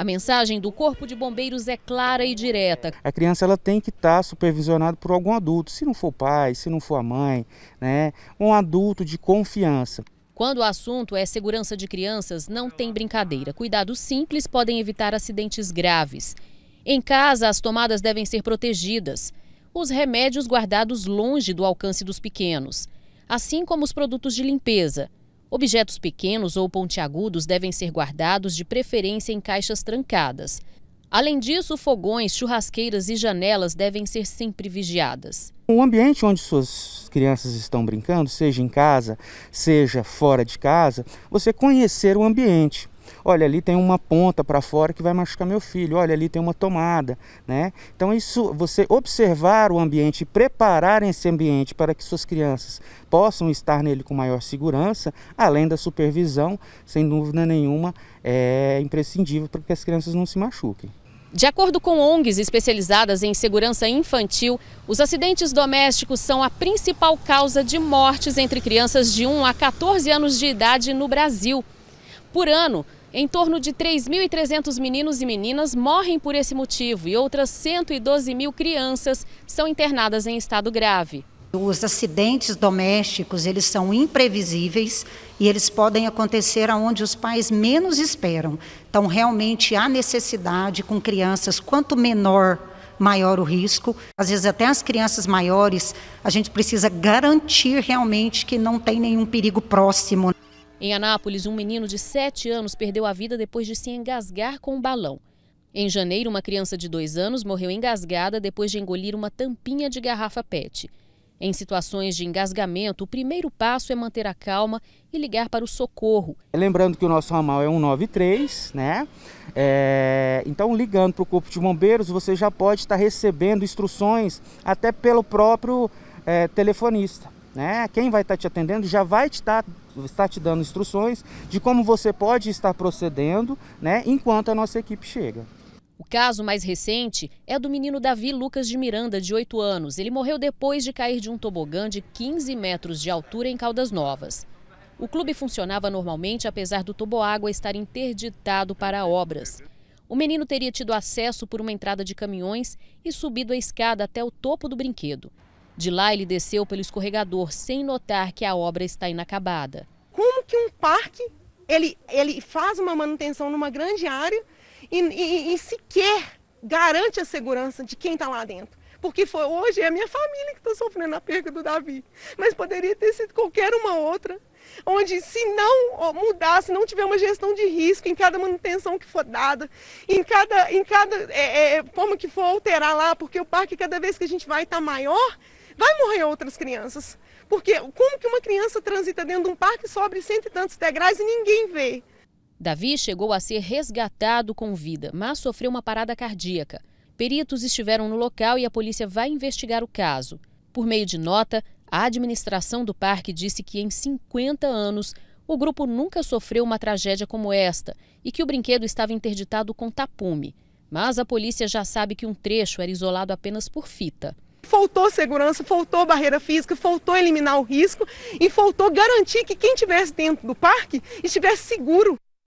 A mensagem do Corpo de Bombeiros é clara e direta. A criança ela tem que estar tá supervisionada por algum adulto, se não for o pai, se não for a mãe, né? um adulto de confiança. Quando o assunto é segurança de crianças, não tem brincadeira. Cuidados simples podem evitar acidentes graves. Em casa, as tomadas devem ser protegidas. Os remédios guardados longe do alcance dos pequenos, assim como os produtos de limpeza. Objetos pequenos ou pontiagudos devem ser guardados de preferência em caixas trancadas. Além disso, fogões, churrasqueiras e janelas devem ser sempre vigiadas. O ambiente onde suas crianças estão brincando, seja em casa, seja fora de casa, você conhecer o ambiente. Olha, ali tem uma ponta para fora que vai machucar meu filho. Olha, ali tem uma tomada, né? Então isso, você observar o ambiente, preparar esse ambiente para que suas crianças possam estar nele com maior segurança, além da supervisão, sem dúvida nenhuma, é imprescindível para que as crianças não se machuquem. De acordo com ONGs especializadas em segurança infantil, os acidentes domésticos são a principal causa de mortes entre crianças de 1 a 14 anos de idade no Brasil. Por ano, em torno de 3.300 meninos e meninas morrem por esse motivo e outras 112 mil crianças são internadas em estado grave. Os acidentes domésticos, eles são imprevisíveis e eles podem acontecer aonde os pais menos esperam. Então, realmente há necessidade com crianças, quanto menor, maior o risco. Às vezes até as crianças maiores, a gente precisa garantir realmente que não tem nenhum perigo próximo. Em Anápolis, um menino de 7 anos perdeu a vida depois de se engasgar com um balão. Em janeiro, uma criança de 2 anos morreu engasgada depois de engolir uma tampinha de garrafa PET. Em situações de engasgamento, o primeiro passo é manter a calma e ligar para o socorro. Lembrando que o nosso ramal é 193, né? É, então, ligando para o Corpo de Bombeiros, você já pode estar recebendo instruções até pelo próprio é, telefonista. Né? Quem vai estar te atendendo já vai te estar está te dando instruções de como você pode estar procedendo, né, enquanto a nossa equipe chega. O caso mais recente é do menino Davi Lucas de Miranda, de 8 anos. Ele morreu depois de cair de um tobogã de 15 metros de altura em Caldas Novas. O clube funcionava normalmente, apesar do toboágua estar interditado para obras. O menino teria tido acesso por uma entrada de caminhões e subido a escada até o topo do brinquedo. De lá, ele desceu pelo escorregador, sem notar que a obra está inacabada. Como que um parque ele, ele faz uma manutenção numa grande área e, e, e sequer garante a segurança de quem está lá dentro? porque foi hoje é a minha família que está sofrendo a perda do Davi. Mas poderia ter sido qualquer uma outra, onde se não mudar, se não tiver uma gestão de risco em cada manutenção que for dada, em cada, em cada é, é, forma que for alterar lá, porque o parque cada vez que a gente vai está maior, vai morrer outras crianças. Porque como que uma criança transita dentro de um parque sobre cento e tantos degraus e ninguém vê? Davi chegou a ser resgatado com vida, mas sofreu uma parada cardíaca. Peritos estiveram no local e a polícia vai investigar o caso. Por meio de nota, a administração do parque disse que em 50 anos o grupo nunca sofreu uma tragédia como esta e que o brinquedo estava interditado com tapume. Mas a polícia já sabe que um trecho era isolado apenas por fita. Faltou segurança, faltou barreira física, faltou eliminar o risco e faltou garantir que quem estivesse dentro do parque estivesse seguro.